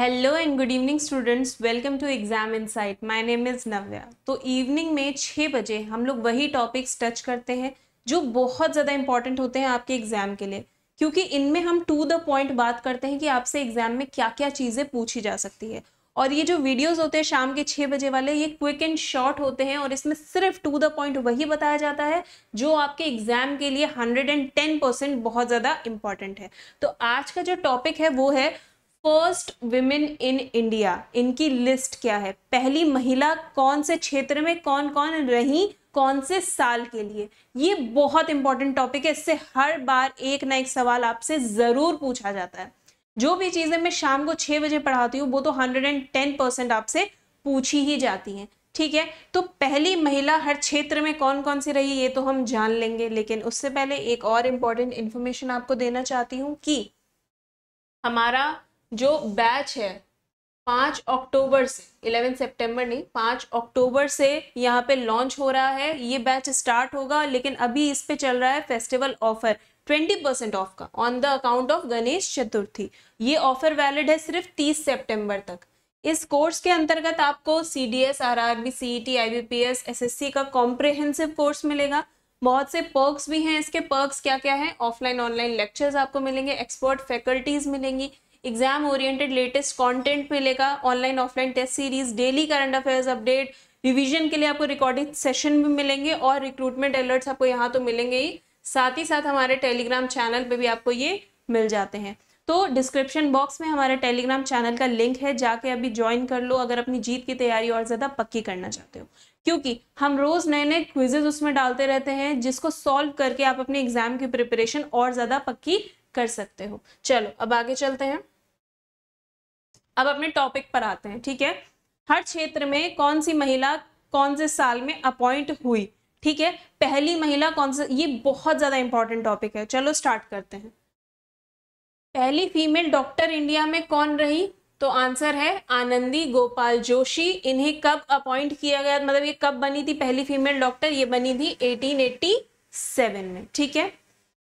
hello and good evening students welcome to Exam Insight my name is Navya तो evening में छः बजे हम लोग वही टॉपिक्स टच करते हैं जो बहुत ज़्यादा इंपॉर्टेंट होते हैं आपके एग्ज़ाम के लिए क्योंकि इनमें हम टू द पॉइंट बात करते हैं कि आपसे एग्ज़ाम में क्या क्या चीज़ें पूछी जा सकती है और ये जो वीडियोज़ होते हैं शाम के छः बजे वाले ये क्विक एंड शॉर्ट होते हैं और इसमें सिर्फ टू द पॉइंट वही बताया जाता है जो आपके एग्ज़ाम के लिए हंड्रेड एंड टेन परसेंट बहुत ज़्यादा इंपॉर्टेंट है तो आज का जो टॉपिक है वो है फर्स्ट विमेन इन इंडिया इनकी लिस्ट क्या है पहली महिला कौन से क्षेत्र में कौन कौन रही कौन से साल के लिए ये बहुत इंपॉर्टेंट टॉपिक है इससे हर बार एक ना एक सवाल आपसे ज़रूर पूछा जाता है जो भी चीज़ें मैं शाम को छह बजे पढ़ाती हूँ वो तो हंड्रेड एंड टेन परसेंट आपसे पूछी ही जाती हैं ठीक है तो पहली महिला हर क्षेत्र में कौन कौन सी रही ये तो हम जान लेंगे लेकिन उससे पहले एक और इंपॉर्टेंट इंफॉर्मेशन आपको देना चाहती हूँ कि हमारा जो बैच है पाँच अक्टूबर से इलेवन सितंबर नहीं पाँच अक्टूबर से यहाँ पे लॉन्च हो रहा है ये बैच स्टार्ट होगा लेकिन अभी इस पे चल रहा है festival offer twenty percent off का on the account of Ganesh Chaturthi ये ऑफर वैलिड है सिर्फ तीस सितंबर तक इस कोर्स के अंतर्गत आपको C D S R R B C T I B P S S S C का कॉम्प्रिहेंसिव कोर्स मिलेगा बहुत से पर्क्स भी हैं इसके पर्क्स क्या क्या हैं ऑफलाइन ऑनलाइन लेक्चर्स आपको मिलेंगे एक्सपर्ट फैकल्टीज मिलेंगी एग्जाम ओरिएंटेड लेटेस्ट कंटेंट मिलेगा online offline test series daily current affairs update revision के लिए आपको रिकॉर्डिंग सेशन भी मिलेंगे और रिक्रूटमेंट अलर्ट्स आपको यहाँ तो मिलेंगे ही साथ ही साथ हमारे टेलीग्राम चैनल पर भी आपको ये मिल जाते हैं तो डिस्क्रिप्शन बॉक्स में हमारे टेलीग्राम चैनल का लिंक है जाके अभी ज्वाइन कर लो अगर अपनी जीत की तैयारी और ज़्यादा पक्की करना चाहते हो क्योंकि हम रोज़ नए नए क्विजेज उसमें डालते रहते हैं जिसको सॉल्व करके आप अपने एग्जाम की प्रिपरेशन और ज़्यादा पक्की कर सकते हो चलो अब आगे चलते हैं अब अपने टॉपिक पर आते हैं ठीक है हर क्षेत्र में कौन सी महिला कौन से साल में अपॉइंट हुई ठीक है पहली महिला कौन से ये बहुत ज़्यादा इंपॉर्टेंट टॉपिक है चलो स्टार्ट करते हैं पहली फीमेल डॉक्टर इंडिया में कौन रही तो आंसर है आनंदी गोपाल जोशी इन्हें कब अपॉइंट किया गया मतलब ये कब बनी थी पहली फीमेल डॉक्टर ये बनी थी 1887 में ठीक है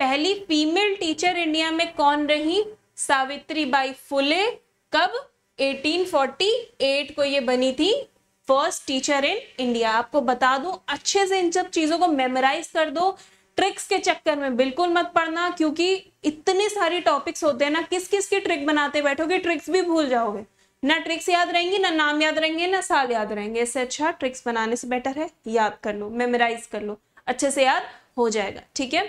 पहली फीमेल टीचर इंडिया में कौन रही सावित्री बाई फुले कब 1848 को ये बनी थी फर्स्ट टीचर इन इंडिया आपको बता दूं अच्छे से इन सब चीज़ों को मेमोराइज कर दो ट्रिक्स के चक्कर में बिल्कुल मत पढ़ना क्योंकि इतने सारे टॉपिक्स होते हैं ना किस किस की ट्रिक बनाते बैठोगे ट्रिक्स भी भूल जाओगे ना ट्रिक्स याद रहेंगी ना नाम याद रहेंगे ना साल याद रहेंगे इससे अच्छा ट्रिक्स बनाने से बेटर है याद कर लो मेमोराइज कर लो अच्छे से याद हो जाएगा ठीक है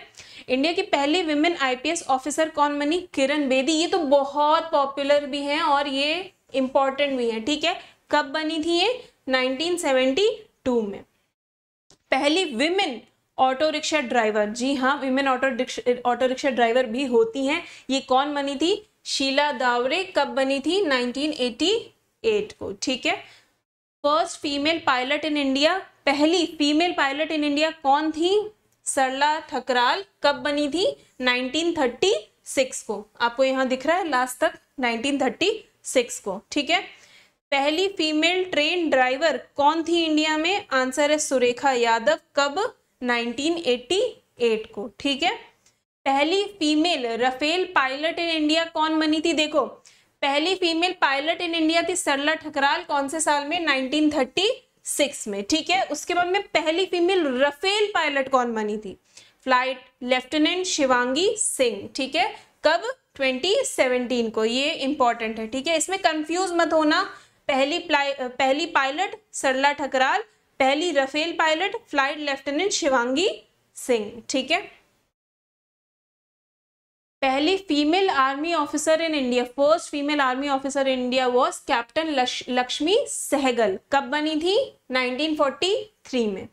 इंडिया की पहली विमेन आईपीएस ऑफिसर कौन बनी किरण बेदी ये तो बहुत पॉपुलर भी हैं और ये इंपॉर्टेंट भी है ठीक है कब बनी थी ये 1972 में पहली विमेन ऑटो रिक्शा ड्राइवर जी हाँ women auto auto rickshaw driver भी होती हैं ये कौन बनी थी शीला दावरे कब बनी थी 1988 को ठीक है first female pilot in India पहली फीमेल पायलट इन इंडिया कौन थी सरला थकराल कब बनी थी 1936 को आपको यहाँ दिख रहा है लास्ट तक सिक्स को ठीक है पहली फीमेल ट्रेन ड्राइवर कौन थी इंडिया में आंसर है सुरेखा यादव कब 1988 को ठीक है पहली female Rafale pilot in India कौन बनी थी देखो पहली फीमेल पायलट इन इंडिया थी सरला ठकराल कौन से साल में 1936 में ठीक है उसके बाद में पहली फीमेल रफेल पायलट कौन बनी थी फ्लाइट लेफ्टिनेंट शिवांगी सिंह ठीक है कब 2017 को ये इंपॉर्टेंट है ठीक है इसमें कंफ्यूज मत होना पहली पहली पायलट सरला ठकराल पहली Rafale pilot flight lieutenant Shivangi Singh ठीक है पहली female army officer in India first female army officer in India was captain Lakshmi Sahgal कब बनी थी 1943 में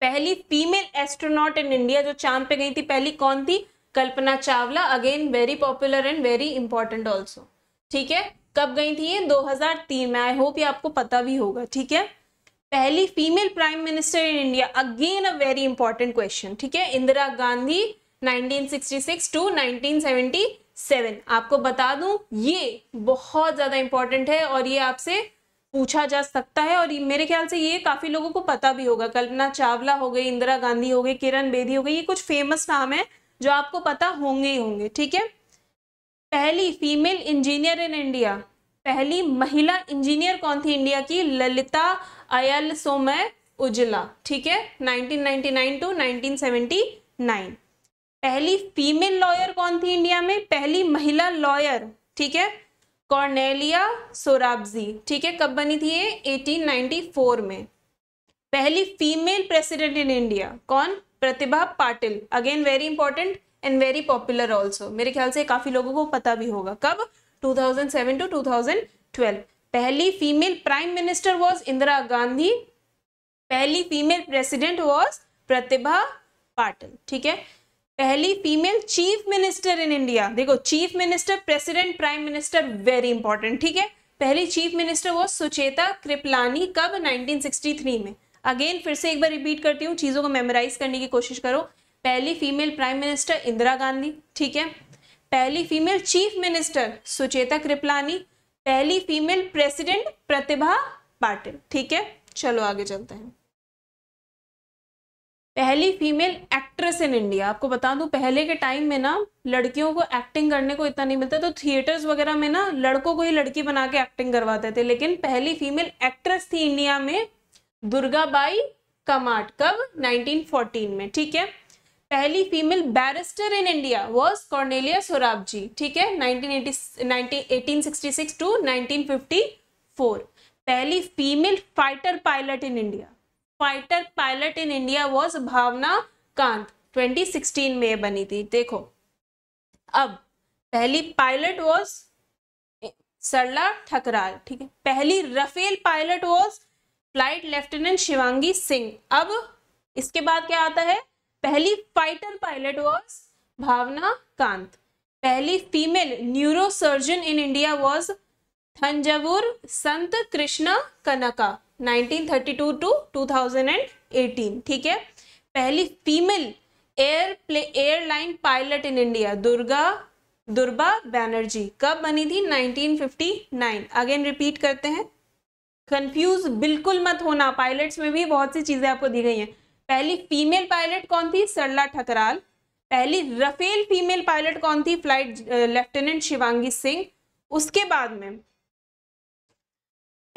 पहली फीमेल एस्ट्रोनॉट इन इंडिया जो चांद पे गई थी पहली कौन थी Kalpana Chawla again very popular and very important also ठीक है कब गई थी ये 2003 में आई होप ये आपको पता भी होगा ठीक है पहली female prime minister in India again a very important question ठीक है इंदिरा गांधी 1966 टू 1977 आपको बता दूं ये बहुत ज्यादा इंपॉर्टेंट है और ये आपसे पूछा जा सकता है और मेरे ख्याल से ये काफी लोगों को पता भी होगा कल्पना चावला हो गई इंदिरा गांधी हो गई किरण बेदी हो गई ये कुछ फेमस नाम है जो आपको पता होंगे ही होंगे ठीक है पहली फीमेल इंजीनियर इन इंडिया पहली महिला इंजीनियर कौन थी इंडिया की ललिता अयल सोमय उजला ठीक है 1999 टू 1979 पहली फीमेल लॉयर कौन थी इंडिया में पहली महिला लॉयर ठीक है कॉर्नेलिया सोराबजी ठीक है कब बनी थी ये 1894 में पहली फीमेल प्रेसिडेंट इन इंडिया कौन Pratibha Patil again very important and very popular also मेरे ख्याल से काफ़ी लोगों को पता भी होगा कब 2007 टू 2012 पहली female prime minister was Indira Gandhi पहली female president was Pratibha Patil ठीक है पहली female chief minister in India देखो chief minister president prime minister very important ठीक है पहली चीफ मिनिस्टर वो सुचेता कृपलानी कब 1963 में अगेन फिर से एक बार रिपीट करती हूँ चीज़ों को मेमोराइज करने की कोशिश करो पहली female prime minister Indira Gandhi ठीक है पहली female chief minister Sucheta Kripalani पहली फीमेल प्रेसिडेंट प्रतिभा पाटिल ठीक है चलो आगे चलते हैं पहली फीमेल एक्ट्रेस इन इंडिया आपको बता दूं पहले के टाइम में ना लड़कियों को एक्टिंग करने को इतना नहीं मिलता तो थिएटर्स वगैरह में ना लड़कों को ही लड़की बना के एक्टिंग करवाते थे लेकिन पहली फीमेल एक्ट्रेस थी इंडिया में दुर्गाबाई कमाट कब 1914 में ठीक है पहली female barrister in India was Cornelia Sorabji ठीक है 1866 टू 1954 पहली female fighter pilot in India fighter pilot in India was Bhawana Kanth 2016 में बनी थी देखो अब पहली पायलट वॉज सरला ठकराल ठीक है पहली Rafale pilot was flight lieutenant Shivangi Singh अब इसके बाद क्या आता है पहली fighter pilot was Bhawana Kanth पहली female neurosurgeon in India was Thanjavur Sant Krishna Kanaka 1932 to 2018 ठीक है पहली female air play airline pilot in India Durga Durga Banerjee कब बनी थी 1959 अगेन रिपीट करते हैं कंफ्यूज बिल्कुल मत होना पायलट्स में भी बहुत सी चीजें आपको दी गई हैं पहली फीमेल पायलट कौन थी सरला ठकराल पहली रफेल फीमेल पायलट कौन थी फ्लाइट लेफ्टिनेंट शिवांगी सिंह उसके बाद में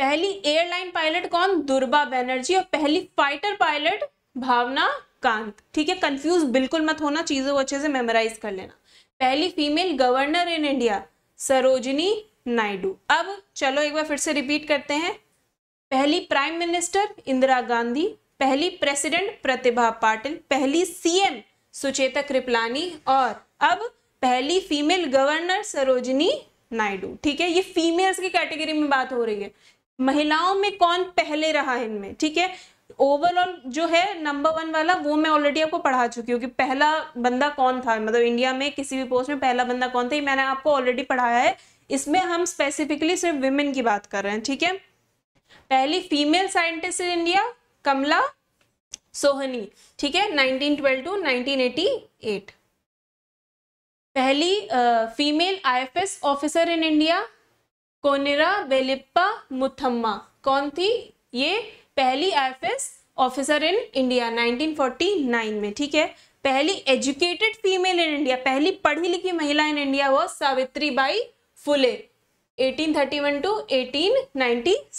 पहली एयरलाइन पायलट कौन दुर्बा बैनर्जी और पहली फाइटर पायलट भावना कांत ठीक है कंफ्यूज बिल्कुल मत होना चीजों को अच्छे से मेमोराइज कर लेना पहली female governor in India Sarojini Naidu अब चलो एक बार फिर से रिपीट करते हैं पहली प्राइम मिनिस्टर इंदिरा गांधी पहली प्रेसिडेंट प्रतिभा पाटिल पहली सीएम सुचेता कृपलानी और अब पहली फीमेल गवर्नर सरोजनी नायडू ठीक है ये फीमेल्स की कैटेगरी में बात हो रही है महिलाओं में कौन पहले रहा इनमें ठीक है ओवरऑल जो है नंबर वन वाला वो मैं ऑलरेडी आपको पढ़ा चुकी हूँ कि पहला बंदा कौन था मतलब इंडिया में किसी भी पोस्ट में पहला बंदा कौन था ये मैंने आपको ऑलरेडी पढ़ाया है इसमें हम स्पेसिफिकली सिर्फ वुमेन की बात कर रहे हैं ठीक है पहली female scientist in India Kamala Sohonie ठीक है 1912 टू 1988 पहली female IFS officer in India Chonira Belliappa Muthamma कौन थी ये पहली आईएफएस ऑफिसर इन इंडिया 1949 में ठीक है पहली एजुकेटेड फीमेल इन इंडिया पहली पढ़ी लिखी महिला इन इंडिया वो Savitribai Phule one two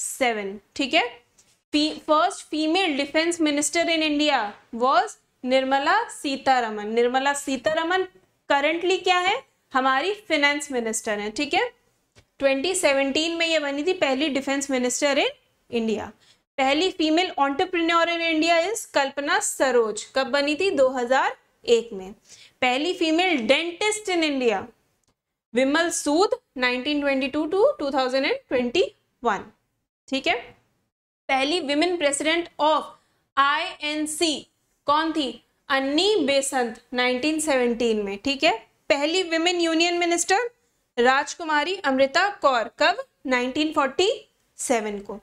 seven ठीक है first female defence minister in India was Nirmala Sitharaman Nirmala Sitharaman currently क्या है हमारी फिनेंस मिनिस्टर है ठीक है 2017 में ये बनी थी पहली डिफेंस मिनिस्टर इन इंडिया पहली female entrepreneur in India is Kalpana Saroj कब बनी थी 2001 में पहली female dentist in India Vimal Sood 1922 to 2021 ठीक है पहली विमेन प्रेसिडेंट ऑफ आईएनसी कौन थी अन्नी बेसंत 1917 में ठीक है पहली विमेन यूनियन मिनिस्टर राजकुमारी अमृता कौर कब 1947 को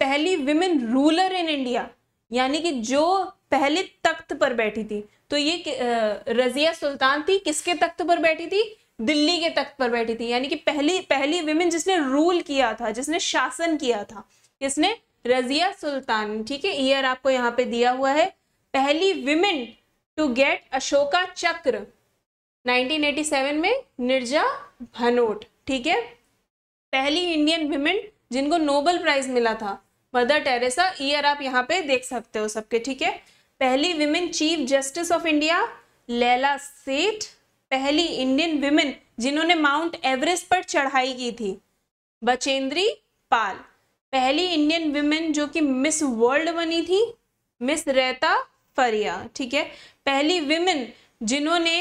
पहली विमेन रूलर इन इंडिया यानी कि जो पहले तख्त पर बैठी थी तो ये रजिया सुल्तान थी किसके तख्त पर बैठी थी दिल्ली के तख्त पर बैठी थी यानी कि पहली पहली विमेन जिसने रूल किया था जिसने शासन किया था किसने रजिया सुल्तान ठीक है ईयर आपको यहाँ पे दिया हुआ है पहली विमेन टू गेट अशोका चक्र 1987 में निर्जा भनोट ठीक है पहली इंडियन विमेन जिनको नोबल प्राइज मिला था मदर टेरेसा ईयर आप यहाँ पे देख सकते हो सबके ठीक है पहली women chief justice of India Leila Seth पहली इंडियन विमेन जिन्होंने माउंट एवरेस्ट पर चढ़ाई की थी बचेंद्री पाल पहली इंडियन विमेन जो कि मिस वर्ल्ड बनी थी मिस रेता फरिया ठीक है पहली विमेन जिन्होंने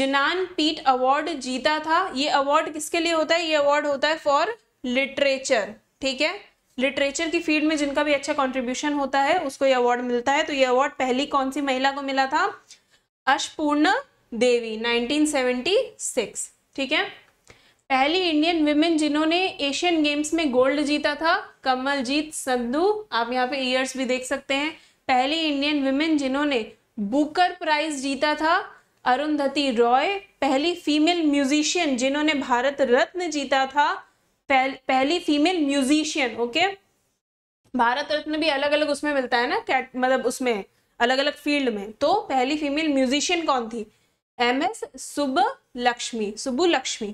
जनान पीट अवार्ड जीता था ये अवार्ड किसके लिए होता है ये अवार्ड होता है फॉर लिटरेचर ठीक है लिटरेचर की फील्ड में जिनका भी अच्छा कंट्रीब्यूशन होता है उसको ये अवार्ड मिलता है तो ये अवार्ड पहली कौन सी महिला को मिला था अशपूर्ण देवी 1976 ठीक है पहली इंडियन वुमेन जिन्होंने एशियन गेम्स में गोल्ड जीता था कमलजीत संधू आप यहाँ पे ईयर्स भी देख सकते हैं पहली इंडियन वुमेन जिन्होंने बुकर प्राइज जीता था अरुंधति रॉय पहली फीमेल म्यूजिशियन जिन्होंने भारत रत्न जीता था पहल, पहली female musician okay Bharat Ratna भी अलग अलग उसमें मिलता है ना कैट मतलब उसमें अलग अलग फील्ड में तो पहली फीमेल म्यूजिशियन कौन थी एम एस सुब लक्ष्मी सुबु लक्ष्मी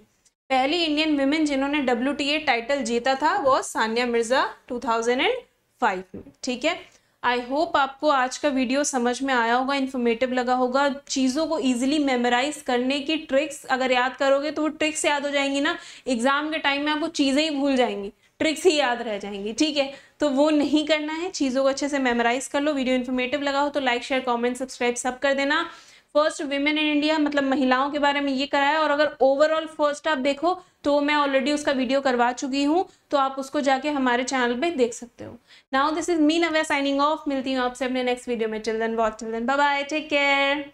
पहली इंडियन वुमेन जिन्होंने डब्ल्यू टाइटल जीता था वो सानिया मिर्जा 2005 में ठीक है आई होप आपको आज का वीडियो समझ में आया होगा इन्फॉर्मेटिव लगा होगा चीज़ों को ईजिली मेमोराइज करने की ट्रिक्स अगर याद करोगे तो वो ट्रिक्स याद हो जाएंगी ना एग्जाम के टाइम में आपको चीज़ें ही भूल जाएंगी ट्रिक्स ही याद रह जाएंगी ठीक है तो वो नहीं करना है चीज़ों को अच्छे से मेमोराइज कर लो वीडियो इन्फॉर्मेटिव लगा हो तो लाइक शेयर कॉमेंट सब्सक्राइब सब कर देना फर्स्ट वीमेन इन इंडिया मतलब महिलाओं के बारे में ये कराया और अगर ओवरऑल फर्स्ट आप देखो तो मैं ऑलरेडी उसका वीडियो करवा चुकी हूँ तो आप उसको जाके हमारे चैनल पे देख सकते हो now this is mean away signing off मिलती हूँ आपसे अपने नेक्स्ट वीडियो में children watch children bye take care